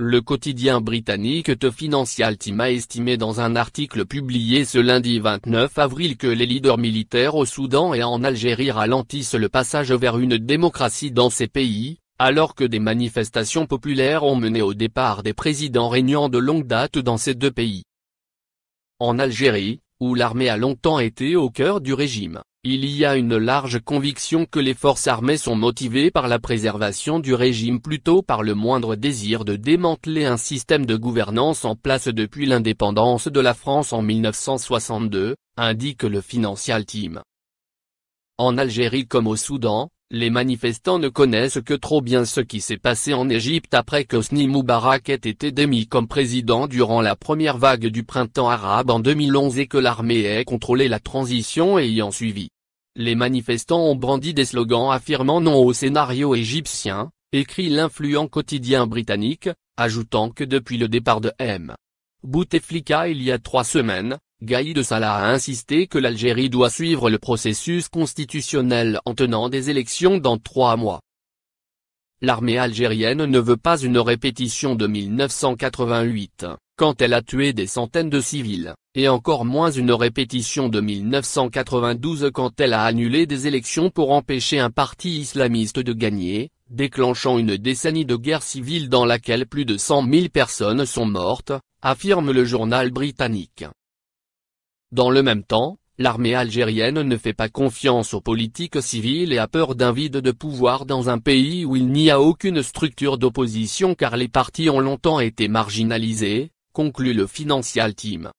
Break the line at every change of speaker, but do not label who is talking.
Le quotidien britannique The Financial Times a estimé dans un article publié ce lundi 29 avril que les leaders militaires au Soudan et en Algérie ralentissent le passage vers une démocratie dans ces pays, alors que des manifestations populaires ont mené au départ des présidents régnants de longue date dans ces deux pays. En Algérie, où l'armée a longtemps été au cœur du régime, il y a une large conviction que les forces armées sont motivées par la préservation du régime plutôt par le moindre désir de démanteler un système de gouvernance en place depuis l'indépendance de la France en 1962, indique le Financial Team. En Algérie comme au Soudan, les manifestants ne connaissent que trop bien ce qui s'est passé en Égypte après que qu'Osni Moubarak ait été démis comme président durant la première vague du printemps arabe en 2011 et que l'armée ait contrôlé la transition ayant suivi les manifestants ont brandi des slogans affirmant non au scénario égyptien, écrit l'influent quotidien britannique, ajoutant que depuis le départ de M. Bouteflika il y a trois semaines, Gaïd Salah a insisté que l'Algérie doit suivre le processus constitutionnel en tenant des élections dans trois mois. L'armée algérienne ne veut pas une répétition de 1988 quand elle a tué des centaines de civils, et encore moins une répétition de 1992 quand elle a annulé des élections pour empêcher un parti islamiste de gagner, déclenchant une décennie de guerre civile dans laquelle plus de 100 000 personnes sont mortes, affirme le journal britannique. Dans le même temps, l'armée algérienne ne fait pas confiance aux politiques civiles et a peur d'un vide de pouvoir dans un pays où il n'y a aucune structure d'opposition car les partis ont longtemps été marginalisés, conclut le Financial Team.